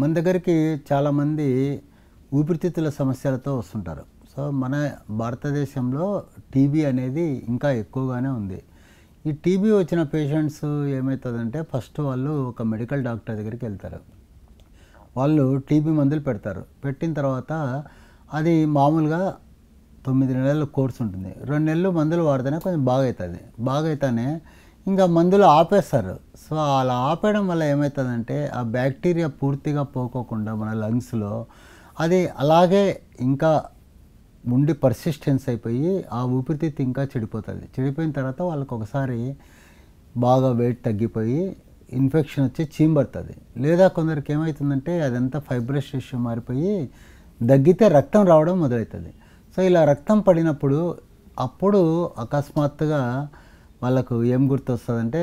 మన దగ్గరికి చాలామంది ఊపిరితిత్తుల సమస్యలతో వస్తుంటారు సో మన భారతదేశంలో టీబీ అనేది ఇంకా ఎక్కువగానే ఉంది ఈ టీబీ వచ్చిన పేషెంట్స్ ఏమవుతుందంటే ఫస్ట్ వాళ్ళు ఒక మెడికల్ డాక్టర్ దగ్గరికి వెళ్తారు వాళ్ళు టీబీ మందులు పెడతారు పెట్టిన తర్వాత అది మామూలుగా తొమ్మిది నెలల కోర్స్ ఉంటుంది రెండు నెలలు మందులు వాడితేనే కొంచెం బాగవుతుంది అవుతుంది బాగా అయితేనే ఇంకా మందులు ఆపేస్తారు సో అలా ఆపేయడం వల్ల ఏమవుతుందంటే ఆ బ్యాక్టీరియా పూర్తిగా పోకోకుండా మన లంగ్స్లో అది అలాగే ఇంకా ఉండి పర్సిస్టెన్స్ అయిపోయి ఆ ఊపిరితిత్తి ఇంకా చెడిపోతుంది చెడిపోయిన తర్వాత వాళ్ళకి ఒకసారి బాగా వెయిట్ తగ్గిపోయి ఇన్ఫెక్షన్ వచ్చి చీంబడుతుంది లేదా కొందరికి ఏమవుతుందంటే అదంతా ఫైబ్రస్ ఇష్యూ మారిపోయి దగ్గితే రక్తం రావడం మొదలవుతుంది సో ఇలా రక్తం పడినప్పుడు అప్పుడు అకస్మాత్తుగా వాళ్ళకు ఏం గుర్తొస్తుందంటే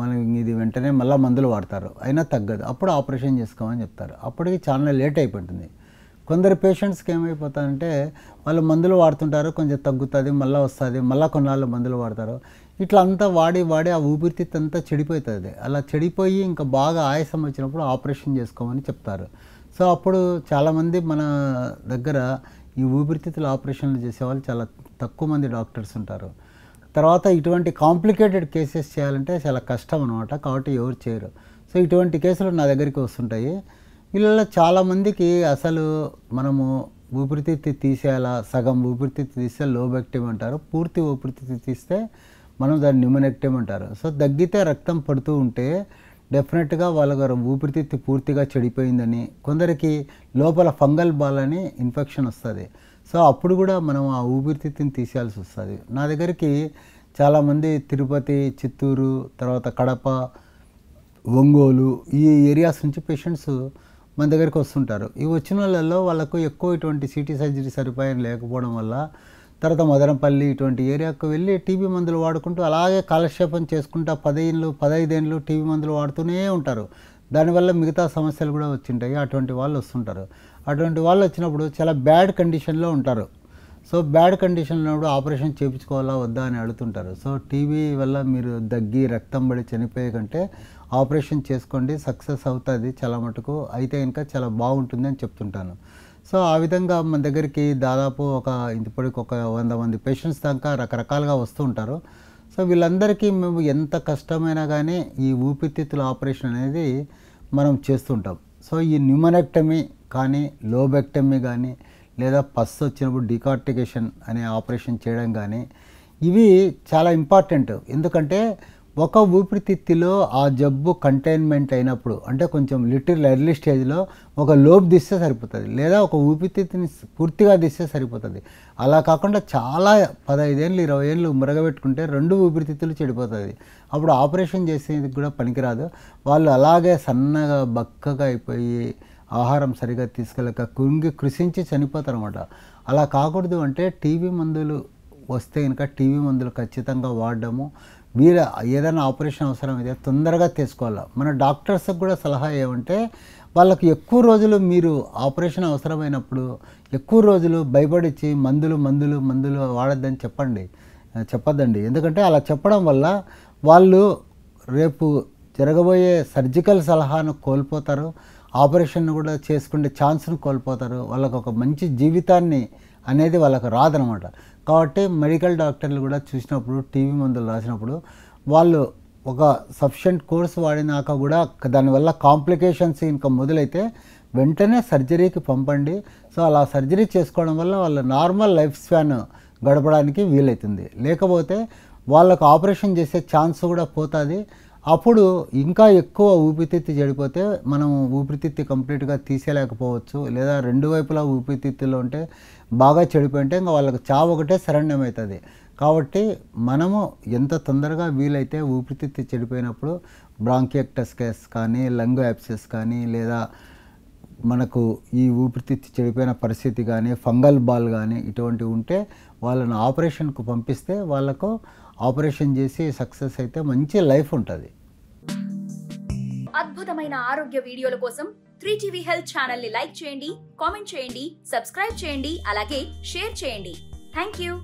మనం ఇది వెంటనే మళ్ళీ మందులు వాడతారు అయినా తగ్గదు అప్పుడు ఆపరేషన్ చేసుకోమని చెప్తారు అప్పటికి చాలా లేట్ అయిపోతుంది కొందరు పేషెంట్స్కి ఏమైపోతారంటే వాళ్ళు మందులు వాడుతుంటారు కొంచెం తగ్గుతుంది మళ్ళీ వస్తుంది మళ్ళీ కొన్నాళ్ళు మందులు వాడతారు ఇట్లా అంతా వాడి వాడి ఆ ఊపిరితిత్తు అంతా చెడిపోతుంది అలా చెడిపోయి ఇంకా బాగా ఆయాసం వచ్చినప్పుడు ఆపరేషన్ చేసుకోమని చెప్తారు సో అప్పుడు చాలామంది మన దగ్గర ఈ ఊపిరితిత్తుల ఆపరేషన్లు చేసేవాళ్ళు చాలా తక్కువ మంది డాక్టర్స్ ఉంటారు తర్వాత ఇటువంటి కాంప్లికేటెడ్ కేసెస్ చేయాలంటే చాలా కష్టం అనమాట కాబట్టి ఎవరు చేయరు సో ఇటువంటి కేసులు నా దగ్గరికి వస్తుంటాయి వీళ్ళలో చాలామందికి అసలు మనము ఊపిరితిత్తి తీసేలా సగం ఊపిరితిత్తి తీస్తే లోబెక్టివ్ అంటారు పూర్తి ఊపిరితిత్తి తీస్తే మనం దాన్ని న్యూమనెక్టివ్ అంటారు సో తగ్గితే రక్తం పడుతూ ఉంటే డెఫినెట్గా వాళ్ళ ఊపిరితిత్తి పూర్తిగా చెడిపోయిందని కొందరికి లోపల ఫంగల్ బాల్ అని ఇన్ఫెక్షన్ వస్తుంది సో అప్పుడు కూడా మనం ఆ ఊపిరితిత్తిని తీసేయాల్సి వస్తుంది నా దగ్గరికి చాలామంది తిరుపతి చిత్తూరు తర్వాత కడప ఒంగోలు ఈ ఏరియాస్ నుంచి పేషెంట్స్ మన దగ్గరికి వస్తుంటారు ఈ వచ్చిన వాళ్ళల్లో వాళ్ళకు ఎక్కువ ఇటువంటి సిటీ సర్జరీ సదుపాయం లేకపోవడం వల్ల తర్వాత మదనపల్లి ఇటువంటి ఏరియాకు వెళ్ళి టీబీ మందులు వాడుకుంటూ అలాగే కాలక్షేపం చేసుకుంటూ పదిహేనులు పదహైదేళ్ళు టీబీ మందులు వాడుతూనే ఉంటారు దానివల్ల మిగతా సమస్యలు కూడా వచ్చింటాయి అటువంటి వాళ్ళు వస్తుంటారు అటువంటి వాళ్ళు వచ్చినప్పుడు చాలా బ్యాడ్ కండిషన్లో ఉంటారు సో బ్యాడ్ కండిషన్లో ఆపరేషన్ చేయించుకోవాలా వద్దా అని అడుగుతుంటారు సో టీవీ వల్ల మీరు దగ్గి రక్తం పడి చనిపోయే కంటే ఆపరేషన్ చేసుకోండి సక్సెస్ అవుతుంది చాలా మటుకు అయితే ఇంకా చాలా బాగుంటుంది అని చెప్తుంటాను సో ఆ విధంగా మన దగ్గరికి దాదాపు ఒక ఇంతపడికి ఒక వంద మంది పేషెంట్స్ దాకా రకరకాలుగా వస్తూ ఉంటారు సో వీళ్ళందరికీ మేము ఎంత కష్టమైనా కానీ ఈ ఊపిరితిత్తుల ఆపరేషన్ అనేది మనం చేస్తుంటాం సో ఈ న్యూమనెక్టమీ కానీ లోబెక్టమీ కానీ లేదా పస్ వచ్చినప్పుడు డికార్టికేషన్ అనే ఆపరేషన్ చేయడం కానీ ఇవి చాలా ఇంపార్టెంట్ ఎందుకంటే ఒక ఊపిరితిత్తిలో ఆ జబ్బు కంటైన్మెంట్ అయినప్పుడు అంటే కొంచెం లిటిల్ ఎర్లీ స్టేజ్లో ఒక లోపు దిస్తే సరిపోతుంది లేదా ఒక ఊపిరితిత్తిని పూర్తిగా దిస్తే సరిపోతుంది అలా కాకుండా చాలా పదహైదేళ్ళు ఇరవై ఏళ్ళు మురగబెట్టుకుంటే రెండు ఊపిరితిత్తులు చెడిపోతుంది అప్పుడు ఆపరేషన్ చేసేది కూడా పనికిరాదు వాళ్ళు అలాగే సన్నగా బక్కగా అయిపోయి ఆహారం సరిగా తీసుకెళ్ళక కుంగి కృషించి చనిపోతారు అనమాట అలా కాకూడదు అంటే టీవీ మందులు వస్తే కనుక టీవీ మందులు ఖచ్చితంగా వాడడము మీరు ఏదైనా ఆపరేషన్ అవసరం అయితే తొందరగా తీసుకోవాలి మన డాక్టర్స్కి కూడా సలహా ఏమంటే వాళ్ళకి ఎక్కువ రోజులు మీరు ఆపరేషన్ అవసరమైనప్పుడు ఎక్కువ రోజులు భయపడిచ్చి మందులు మందులు మందులు వాడద్దని చెప్పండి చెప్పద్దండి ఎందుకంటే అలా చెప్పడం వల్ల వాళ్ళు రేపు జరగబోయే సర్జికల్ సలహాను కోల్పోతారు ఆపరేషన్ కూడా చేసుకునే ఛాన్స్ను కోల్పోతారు వాళ్ళకు ఒక మంచి జీవితాన్ని అనేది వాళ్ళకు రాదనమాట కాబట్టి మెడికల్ డాక్టర్లు కూడా చూసినప్పుడు టీవీ మందులు రాసినప్పుడు వాళ్ళు ఒక సఫిషియంట్ కోర్స్ వాడినాక కూడా దానివల్ల కాంప్లికేషన్స్ ఇంకా మొదలైతే వెంటనే సర్జరీకి పంపండి సో అలా సర్జరీ చేసుకోవడం వల్ల వాళ్ళ నార్మల్ లైఫ్ స్పాన్ గడపడానికి వీలవుతుంది లేకపోతే వాళ్ళకు ఆపరేషన్ చేసే ఛాన్స్ కూడా పోతుంది అప్పుడు ఇంకా ఎక్కువ ఊపిరితిత్తి చెడిపోతే మనం ఊపిరితిత్తి కంప్లీట్గా తీసేయలేకపోవచ్చు లేదా రెండు వైపులా ఊపిరితిత్తులో ఉంటే బాగా చెడిపోయింటే ఇంకా వాళ్ళకి చావు ఒకటే శరణ్యమవుతుంది కాబట్టి మనము ఎంత తొందరగా వీలైతే ఊపిరితిత్తి చెడిపోయినప్పుడు బ్రాంకియక్టస్కెస్ కానీ లంగ్ యాప్సెస్ కానీ లేదా మనకు ఈ ఊపిరితిత్తు చెడిపోయిన పరిస్థితి కానీ ఫంగల్ బాల్ కానీ ఇటువంటివి ఉంటే వాళ్ళని ఆపరేషన్కు పంపిస్తే వాళ్ళకు ఆపరేషన్ చేసి సక్సెస్ అయితే మంచి లైఫ్ ఉంటుంది అద్భుతమైన ఆరోగ్య వీడియోల కోసం త్రీ టీవీ హెల్త్ ఛానల్ని లైక్ చేయండి కామెంట్ చేయండి సబ్స్క్రైబ్ చేయండి అలాగే షేర్ చేయండి థ్యాంక్ యూ